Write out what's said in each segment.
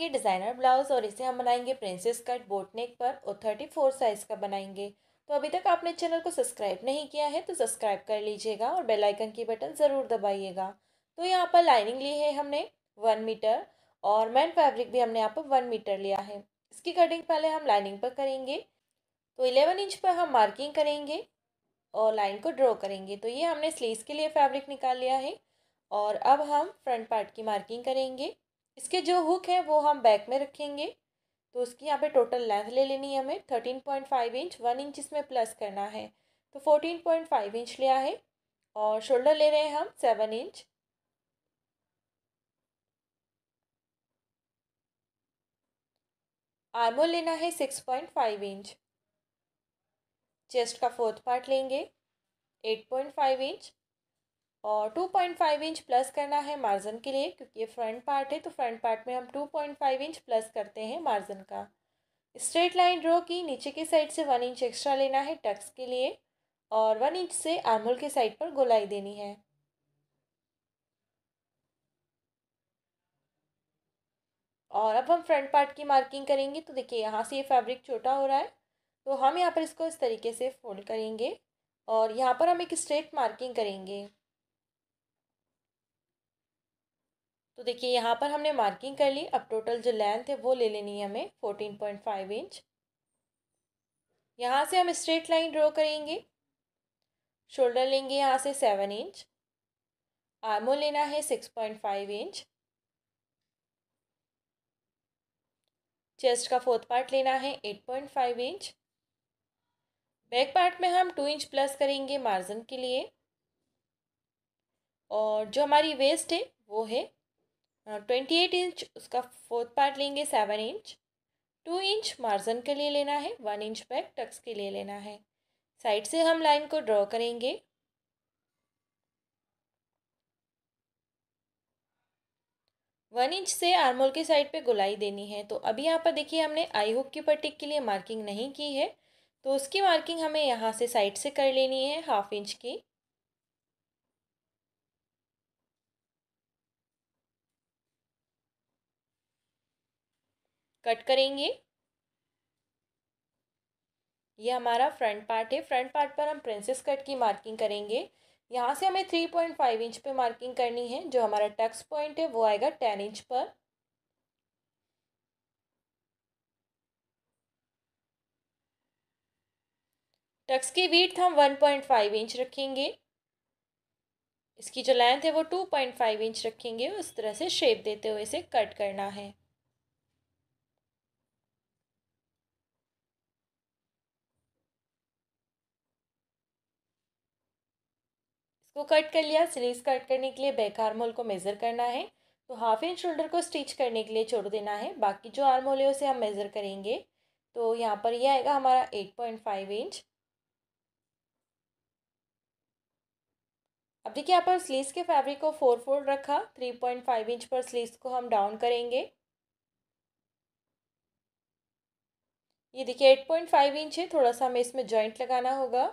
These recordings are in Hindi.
ये डिज़ाइनर ब्लाउज़ और इसे हम बनाएंगे प्रिंसेस कट बोटनेक पर और थर्टी फोर साइज़ का बनाएंगे तो अभी तक आपने चैनल को सब्सक्राइब नहीं किया है तो सब्सक्राइब कर लीजिएगा और बेल आइकन की बटन ज़रूर दबाइएगा तो यहाँ पर लाइनिंग ली है हमने वन मीटर और मैन फैब्रिक भी हमने यहाँ पर वन मीटर लिया है इसकी कटिंग पहले हम लाइनिंग पर करेंगे तो इलेवन इंच पर हम मार्किंग करेंगे और लाइन को ड्रॉ करेंगे तो ये हमने स्लीव्स के लिए फैब्रिक निकाल लिया है और अब हम फ्रंट पार्ट की मार्किंग करेंगे इसके जो हुक है वो हम बैक में रखेंगे तो उसकी यहाँ पे टोटल लेंथ ले लेनी है हमें thirteen point five inch one inch इसमें प्लस करना है तो फोर्टीन पॉइंट फाइव इंच लिया है और शोल्डर ले रहे हैं हम सेवन इंच आर्मोल लेना है six point five inch chest का फोर्थ पार्ट लेंगे एट पॉइंट फाइव इंच और 2.5 इंच प्लस करना है मार्जिन के लिए क्योंकि ये फ्रंट पार्ट है तो फ्रंट पार्ट में हम 2.5 इंच प्लस करते हैं मार्जिन का स्ट्रेट लाइन ड्रॉ की नीचे की साइड से वन इंच एक्स्ट्रा लेना है टक्स के लिए और वन इंच से आर्मोल के साइड पर गोलाई देनी है और अब हम फ्रंट पार्ट की मार्किंग करेंगे तो देखिए यहाँ से ये फैब्रिक छोटा हो रहा है तो हम यहाँ पर इसको इस तरीके से फोल्ड करेंगे और यहाँ पर हम एक स्ट्रेट मार्किंग करेंगे तो देखिए यहाँ पर हमने मार्किंग कर ली अब टोटल जो लेंथ है वो ले लेनी है हमें फोर्टीन पॉइंट फाइव इंच यहाँ से हम स्ट्रेट लाइन ड्रॉ करेंगे शोल्डर लेंगे यहाँ से सेवन इंच आर्मो लेना है six point five inch chest का फोर्थ पार्ट लेना है eight point five inch back part में हम टू इंच प्लस करेंगे मार्जिन के लिए और जो हमारी वेस्ट है वो है ट्वेंटी एट इंच उसका फोर्थ पार्ट लेंगे seven inch two inch margin के लिए लेना है वन इंच बैक टक्स के लिए लेना है साइड से हम लाइन को ड्रॉ करेंगे वन इंच से आर्मोल के साइड पे गुलाई देनी है तो अभी यहाँ पर देखिए हमने आई हुक की पट्टी के लिए मार्किंग नहीं की है तो उसकी मार्किंग हमें यहाँ से साइड से कर लेनी है हाफ इंच की कट करेंगे ये हमारा फ्रंट पार्ट है फ्रंट पार्ट पर हम प्रिंसेस कट की मार्किंग करेंगे यहाँ से हमें थ्री पॉइंट फाइव इंच पे मार्किंग करनी है जो हमारा टक्स पॉइंट है वो आएगा टेन इंच पर टक्स की वीट हम वन पॉइंट फाइव इंच रखेंगे इसकी जो लेंथ है वो टू पॉइंट फाइव इंच रखेंगे उस तरह से शेप देते हुए इसे कट करना है वो कट कर लिया स्लीव कट करने के लिए बैक होल को मेज़र करना है तो हाफ इंच शोल्डर को स्टिच करने के लिए छोड़ देना है बाकी जो आर्मोल है उसे हम मेज़र करेंगे तो यहाँ पर ये यह आएगा हमारा एट पॉइंट फाइव इंच अब देखिए यहाँ पर स्लीव्स के फैब्रिक को फोर फोल्ड रखा थ्री पॉइंट फाइव इंच पर स्लीव्स को हम डाउन करेंगे ये देखिए एट पॉइंट फाइव इंच है थोड़ा सा हमें इसमें जॉइंट लगाना होगा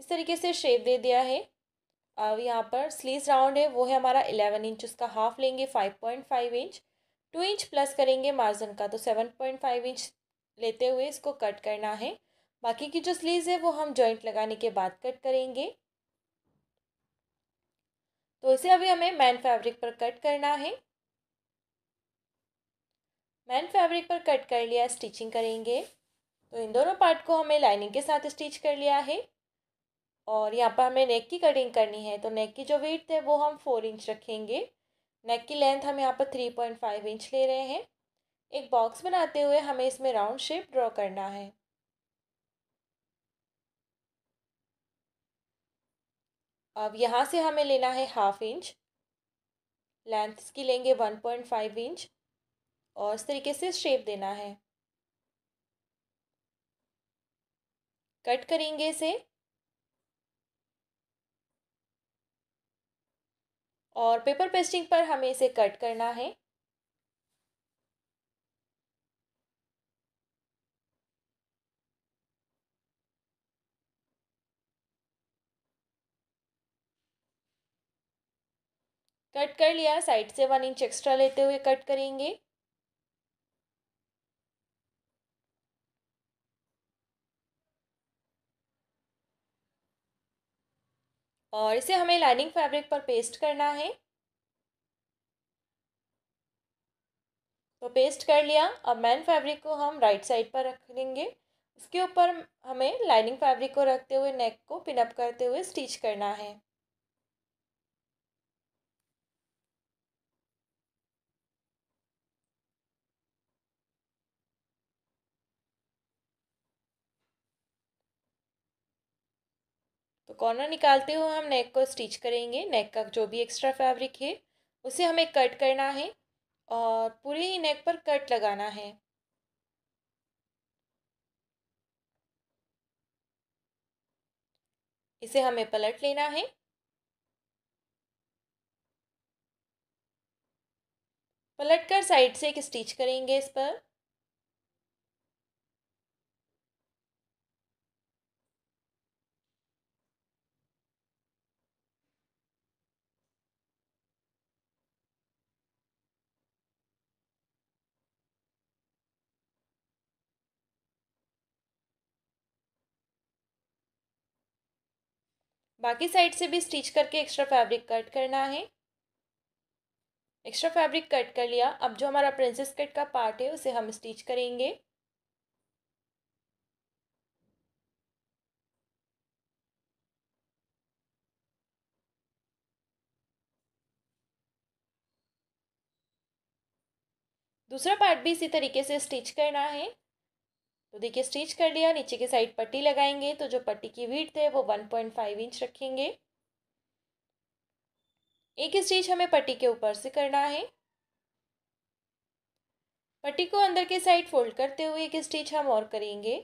इस तरीके से शेप दे दिया है अब यहाँ पर स्लीस राउंड है वो है हमारा इलेवन इंच उसका हाफ लेंगे five point five inch two inch plus करेंगे मार्जिन का तो सेवन पॉइंट फाइव इंच लेते हुए इसको कट करना है बाकी की जो स्लीव है वो हम जॉइंट लगाने के बाद कट करेंगे तो इसे अभी हमें मैन फैब्रिक पर कट करना है मैन फैब्रिक पर कट कर लिया स्टिचिंग करेंगे तो इन दोनों पार्ट को हमें लाइनिंग के साथ स्टिच कर लिया है और यहाँ पर हमें नेक की कटिंग करनी है तो नेक की जो वेट है वो हम फोर इंच रखेंगे नेक की लेंथ हम यहाँ पर थ्री पॉइंट फाइव इंच ले रहे हैं एक बॉक्स बनाते हुए हमें इसमें राउंड शेप ड्रॉ करना है अब यहाँ से हमें लेना है हाफ इंच लेंथ की लेंगे वन पॉइंट फाइव इंच और इस तरीके से शेप देना है कट करेंगे इसे और पेपर पेस्टिंग पर हमें इसे कट करना है कट कर लिया साइड से वन इंच एक्स्ट्रा लेते हुए कट करेंगे और इसे हमें लाइनिंग फैब्रिक पर पेस्ट करना है तो पेस्ट कर लिया अब मैन फैब्रिक को हम राइट साइड पर रख लेंगे उसके ऊपर हमें लाइनिंग फैब्रिक को रखते हुए नेक को पिनअप करते हुए स्टिच करना है कॉर्नर निकालते हुए हम नेक को स्टिच करेंगे नेक का जो भी एक्स्ट्रा फैब्रिक है उसे हमें कट करना है और पूरे ही नेक पर कट लगाना है इसे हमें पलट लेना है पलट कर साइड से एक स्टिच करेंगे इस पर बाकी साइड से भी स्टिच करके एक्स्ट्रा फैब्रिक कट करना है एक्स्ट्रा फैब्रिक कट कर लिया अब जो हमारा प्रिंसेस कट का पार्ट है उसे हम स्टिच करेंगे दूसरा पार्ट भी इसी तरीके से स्टिच करना है तो देखिए स्टिच कर लिया नीचे के साइड पट्टी लगाएंगे तो जो पट्टी की वीट है वो वन पॉइंट फाइव इंच रखेंगे एक स्टिच हमें पट्टी के ऊपर से करना है पट्टी को अंदर के साइड फोल्ड करते हुए एक स्टिच हम और करेंगे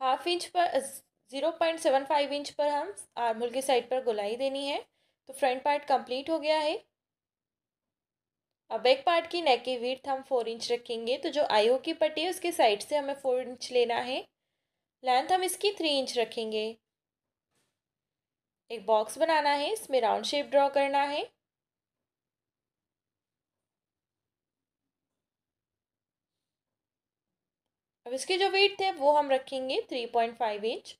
हाफ इंच पर zero point seven five inch पर हम आर्मोल के साइड पर गोलाई देनी है तो फ्रंट पार्ट कंप्लीट हो गया है अब बैक पार्ट की नेक की विर्थ हम फोर इंच रखेंगे तो जो आईओ की पट्टी है उसके साइड से हमें फोर इंच लेना है लेंथ हम इसकी थ्री इंच रखेंगे एक बॉक्स बनाना है इसमें राउंड शेप ड्रॉ करना है अब इसकी जो वेट थे वो हम रखेंगे थ्री पॉइंट फाइव इंच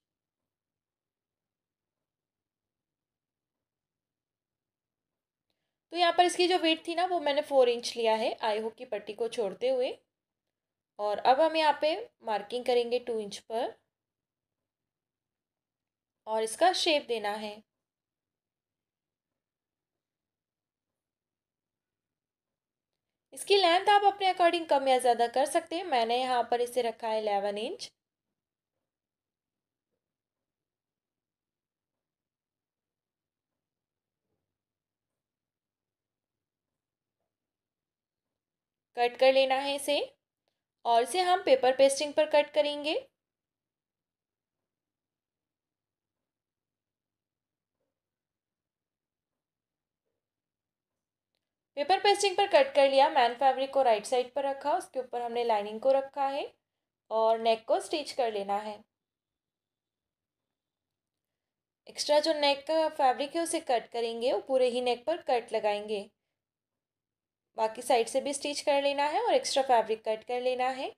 तो यहाँ पर इसकी जो वेट थी ना वो मैंने फोर इंच लिया है आई होप की पट्टी को छोड़ते हुए और अब हम यहाँ पे मार्किंग करेंगे टू इंच पर और इसका शेप देना है इसकी लेंथ आप अपने अकॉर्डिंग कम या ज़्यादा कर सकते हैं मैंने यहाँ पर इसे रखा है एलेवन इंच कट कर लेना है इसे और इसे हम पेपर पेस्टिंग पर कट करेंगे पेपर पेस्टिंग पर कट कर लिया मैन फैब्रिक को राइट साइड पर रखा उसके ऊपर हमने लाइनिंग को रखा है और नेक को स्टिच कर लेना है एक्स्ट्रा जो नेक का फैब्रिक है उसे कट करेंगे और पूरे ही नेक पर कट लगाएंगे बाकी साइड से भी स्टिच कर लेना है और एक्स्ट्रा फैब्रिक कट कर लेना है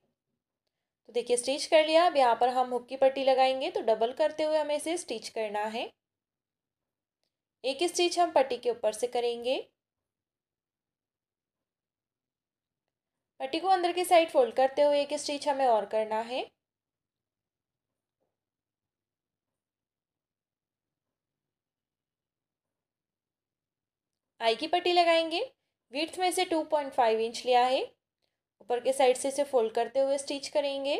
तो देखिए स्टिच कर लिया अब यहाँ पर हम हुक की पट्टी लगाएंगे तो डबल करते हुए हमें इसे स्टिच करना है एक स्टिच हम पट्टी के ऊपर से करेंगे पट्टी को अंदर की साइड फोल्ड करते हुए एक स्टिच हमें और करना है आई की पट्टी लगाएंगे वीथ में से 2.5 इंच लिया है ऊपर के साइड से इसे फोल्ड करते हुए स्टिच करेंगे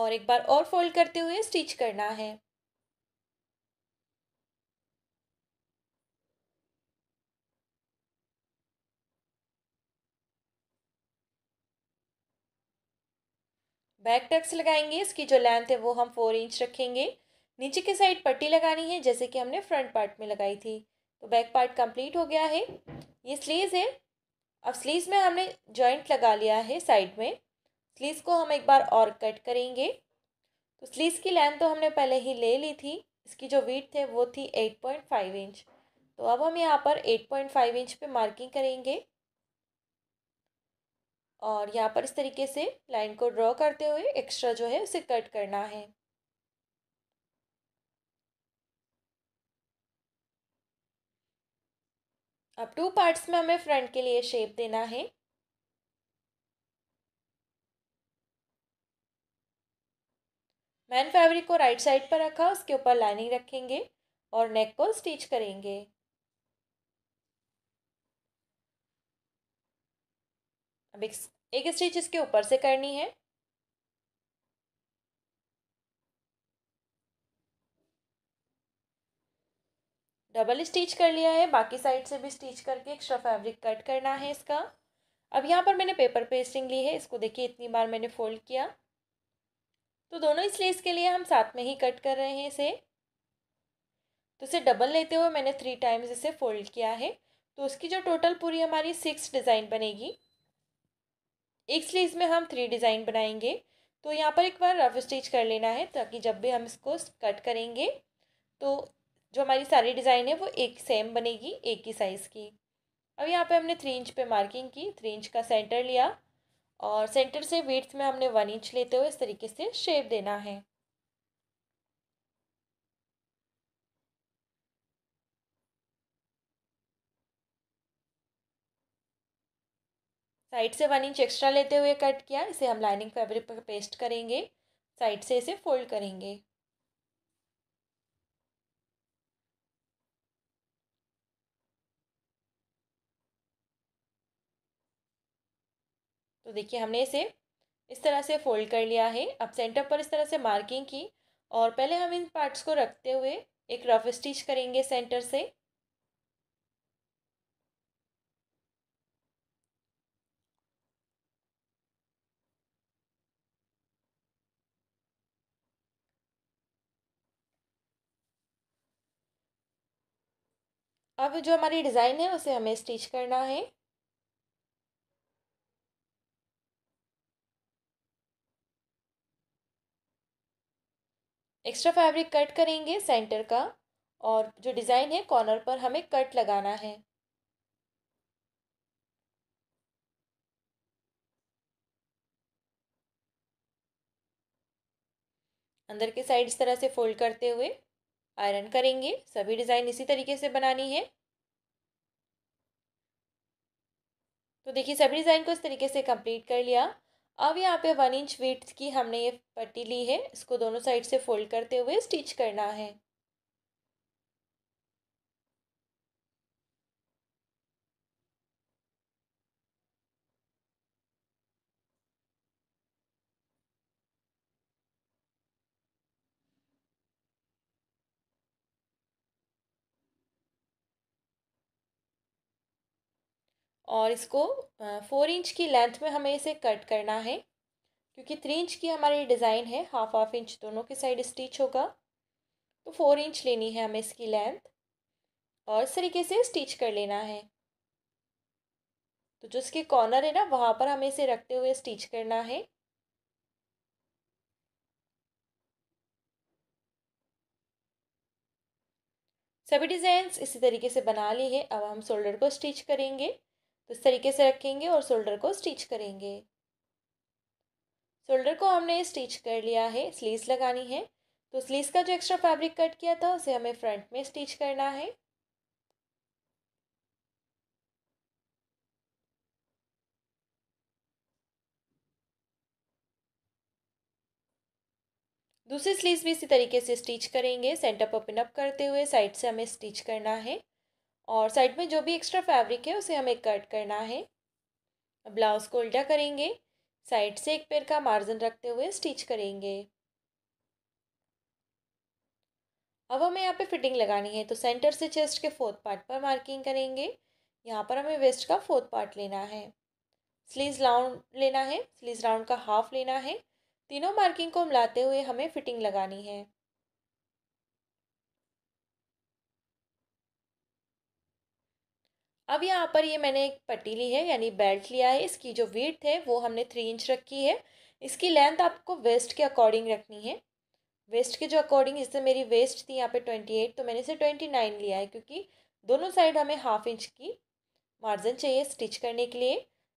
और एक बार और फोल्ड करते हुए स्टिच करना है बैक टक्स लगाएंगे इसकी जो लेंथ है वो हम फोर इंच रखेंगे नीचे के साइड पट्टी लगानी है जैसे कि हमने फ्रंट पार्ट में लगाई थी तो बैक पार्ट कंप्लीट हो गया है ये स्लीव है अब स्लीव में हमने जॉइंट लगा लिया है साइड में स्लीव को हम एक बार और कट करेंगे तो स्लीव की लेंथ तो हमने पहले ही ले ली थी इसकी जो वीट थे वो थी एट पॉइंट फाइव इंच तो अब हम यहाँ पर एट पॉइंट फाइव इंच पे मार्किंग करेंगे और यहाँ पर इस तरीके से लाइन को ड्रॉ करते हुए एक्स्ट्रा जो है उसे कट करना है अब टू पार्ट्स में हमें फ्रंट के लिए शेप देना है मैन फैब्रिक को राइट साइड पर रखा उसके ऊपर लाइनिंग रखेंगे और नेक को स्टिच करेंगे अब एक, एक स्टिच इसके ऊपर से करनी है डबल स्टिच कर लिया है बाकी साइड से भी स्टिच करके एक्स्ट्रा फैब्रिक कट करना है इसका अब यहाँ पर मैंने पेपर पेस्टिंग ली है इसको देखिए इतनी बार मैंने फोल्ड किया तो दोनों स्लीव्स के लिए हम साथ में ही कट कर रहे हैं इसे तो इसे डबल लेते हुए मैंने थ्री टाइम्स इसे फोल्ड किया है तो उसकी जो टोटल पूरी हमारी सिक्स डिज़ाइन बनेगी एक स्लीव में हम थ्री डिज़ाइन बनाएंगे तो यहाँ पर एक बार रफ स्टिच कर लेना है ताकि जब भी हम इसको कट करेंगे तो जो हमारी सारी डिज़ाइन है वो एक सेम बनेगी एक ही साइज़ की अब यहाँ पे हमने थ्री इंच पे मार्किंग की थ्री इंच का सेंटर लिया और सेंटर से वेट्स में हमने वन इंच लेते हुए इस तरीके से शेप देना है साइड से वन इंच एक्स्ट्रा लेते हुए कट किया इसे हम लाइनिंग फैब्रिक पर पेस्ट करेंगे साइड से इसे फोल्ड करेंगे तो देखिए हमने इसे इस तरह से फोल्ड कर लिया है अब सेंटर पर इस तरह से मार्किंग की और पहले हम इन पार्ट्स को रखते हुए एक रफ स्टिच करेंगे सेंटर से अब जो हमारी डिज़ाइन है उसे हमें स्टिच करना है एक्स्ट्रा फैब्रिक कट करेंगे सेंटर का और जो डिज़ाइन है कॉर्नर पर हमें कट लगाना है अंदर के साइड इस तरह से फोल्ड करते हुए आयरन करेंगे सभी डिज़ाइन इसी तरीके से बनानी है तो देखिए सभी डिज़ाइन को इस तरीके से कंप्लीट कर लिया अब यहाँ पे वन इंच वीट की हमने ये पट्टी ली है इसको दोनों साइड से फोल्ड करते हुए स्टिच करना है और इसको फोर इंच की लेंथ में हमें इसे कट करना है क्योंकि थ्री इंच की हमारी डिज़ाइन है हाफ हाफ इंच दोनों के साइड स्टिच होगा तो फोर इंच लेनी है हमें इसकी लेंथ और इस तरीके से स्टिच कर लेना है तो जो इसके कॉर्नर है ना वहाँ पर हमें इसे रखते हुए स्टिच करना है सभी डिज़ाइंस इसी तरीके से बना ली है अब हम शोल्डर को स्टिच करेंगे तो इस तरीके से रखेंगे और शोल्डर को स्टिच करेंगे शोल्डर को हमने स्टिच कर लिया है स्लीव्स लगानी है तो स्लीव्स का जो एक्स्ट्रा फैब्रिक कट किया था उसे हमें फ्रंट में स्टिच करना है दूसरी स्लीव्स भी इसी तरीके से स्टिच करेंगे सेंटर ओपन अप करते हुए साइड से हमें स्टिच करना है और साइड में जो भी एक्स्ट्रा फैब्रिक है उसे हमें कट करना है ब्लाउज़ को उल्टा करेंगे साइड से एक पेयर का मार्जिन रखते हुए स्टिच करेंगे अब हमें यहाँ पे फिटिंग लगानी है तो सेंटर से चेस्ट के फोर्थ पार्ट पर मार्किंग करेंगे यहाँ पर हमें वेस्ट का फोर्थ पार्ट लेना है स्लीव राउंड लेना है स्लीव राउंड का हाफ लेना है तीनों मार्किंग को मिलाते हुए हमें फिटिंग लगानी है अब यहाँ पर ये मैंने एक पट्टी ली है यानी बेल्ट लिया है इसकी जो वीथ है वो हमने थ्री इंच रखी है इसकी लेंथ आपको वेस्ट के अकॉर्डिंग रखनी है वेस्ट के जो अकॉर्डिंग जैसे मेरी वेस्ट थी यहाँ पे ट्वेंटी एट तो मैंने इसे ट्वेंटी नाइन लिया है क्योंकि दोनों साइड हमें हाफ इंच की मार्जिन चाहिए स्टिच करने के लिए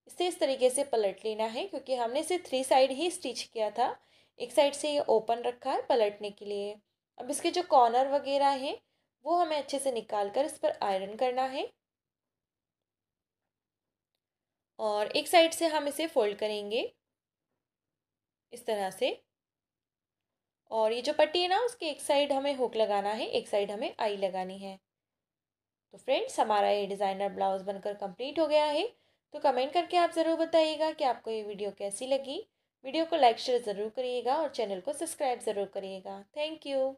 इसे इस तरीके से पलट लेना है क्योंकि हमने इसे थ्री साइड ही स्टिच किया था एक साइड से ये ओपन रखा है पलटने के लिए अब इसके जो कॉर्नर वगैरह हैं वो हमें अच्छे से निकाल कर इस पर आयरन करना है और एक साइड से हम इसे फोल्ड करेंगे इस तरह से और ये जो पट्टी है ना उसके एक साइड हमें हुक लगाना है एक साइड हमें आई लगानी है तो फ्रेंड्स हमारा ये डिज़ाइनर ब्लाउज़ बनकर कंप्लीट हो गया है तो कमेंट करके आप ज़रूर बताइएगा कि आपको ये वीडियो कैसी लगी वीडियो को लाइक शेयर ज़रूर करिएगा और चैनल को सब्सक्राइब ज़रूर करिएगा थैंक यू